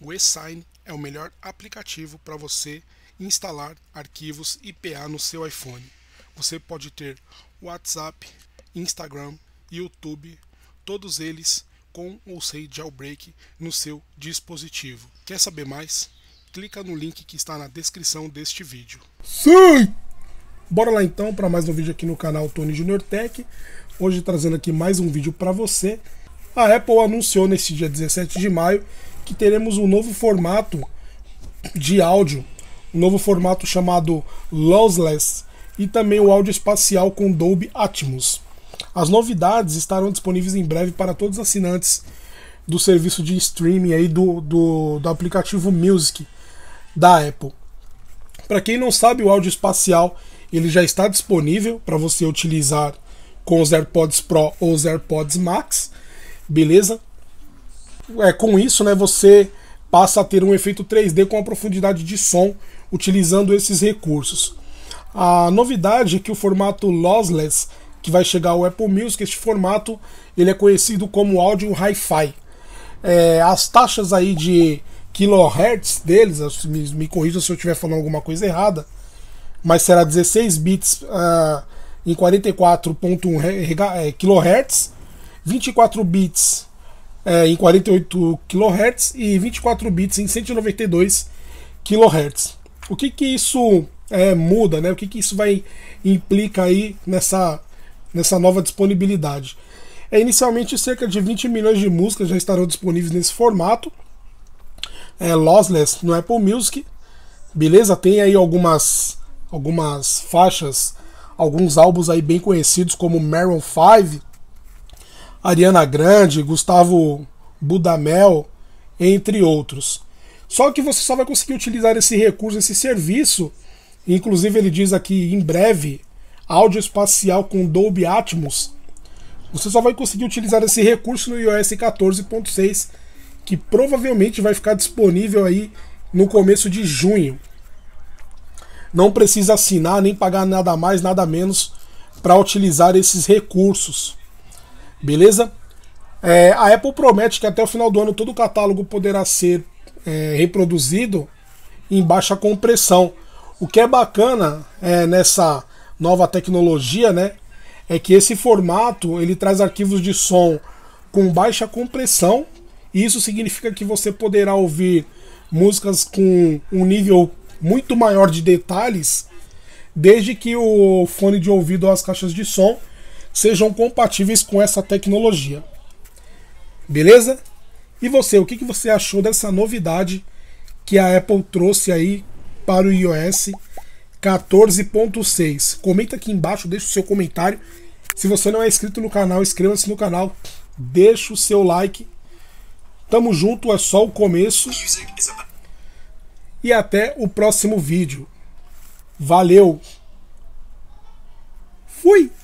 o eSign é o melhor aplicativo para você instalar arquivos IPA no seu iPhone. Você pode ter WhatsApp, Instagram, YouTube, todos eles com ou sem jailbreak no seu dispositivo. Quer saber mais? Clica no link que está na descrição deste vídeo. Sim! Bora lá então para mais um vídeo aqui no canal Tony Junior Tech. Hoje trazendo aqui mais um vídeo para você. A Apple anunciou neste dia 17 de maio que teremos um novo formato de áudio, um novo formato chamado Lossless e também o áudio espacial com Dolby Atmos. As novidades estarão disponíveis em breve para todos os assinantes do serviço de streaming aí do, do, do aplicativo Music da Apple. Para quem não sabe, o áudio espacial ele já está disponível para você utilizar com os AirPods Pro ou os AirPods Max, beleza? é, com isso, né, você passa a ter um efeito 3D com a profundidade de som utilizando esses recursos. A novidade é que o formato lossless que vai chegar ao Apple Music, este formato ele é conhecido como áudio hi-fi. É, as taxas aí de kilohertz deles, me, me corrija se eu estiver falando alguma coisa errada, mas será 16 bits uh, em 44.1 kHz, 24 bits é, em 48 kHz e 24 bits em 192 kHz. O que que isso é, muda, né? O que que isso vai implica aí nessa nessa nova disponibilidade? É, inicialmente cerca de 20 milhões de músicas já estarão disponíveis nesse formato. É, lossless no Apple Music. Beleza, tem aí algumas algumas faixas, alguns álbuns aí bem conhecidos como Maroon 5, Ariana Grande, Gustavo Budamel, entre outros. Só que você só vai conseguir utilizar esse recurso, esse serviço, inclusive ele diz aqui em breve, áudio espacial com Dolby Atmos. Você só vai conseguir utilizar esse recurso no iOS 14.6, que provavelmente vai ficar disponível aí no começo de junho. Não precisa assinar nem pagar nada mais, nada menos para utilizar esses recursos. Beleza? É, a Apple promete que até o final do ano todo o catálogo poderá ser é, reproduzido em baixa compressão. O que é bacana é, nessa nova tecnologia, né, é que esse formato ele traz arquivos de som com baixa compressão. E isso significa que você poderá ouvir músicas com um nível muito maior de detalhes, desde que o fone de ouvido ou as caixas de som sejam compatíveis com essa tecnologia. Beleza? E você, o que, você achou dessa novidade que a Apple trouxe aí para o iOS 14.6? Comenta aqui embaixo, deixa o seu comentário. Se você não é inscrito no canal, inscreva-se no canal, deixa o seu like. Tamo junto, é só o começo. E até o próximo vídeo. Valeu! Fui!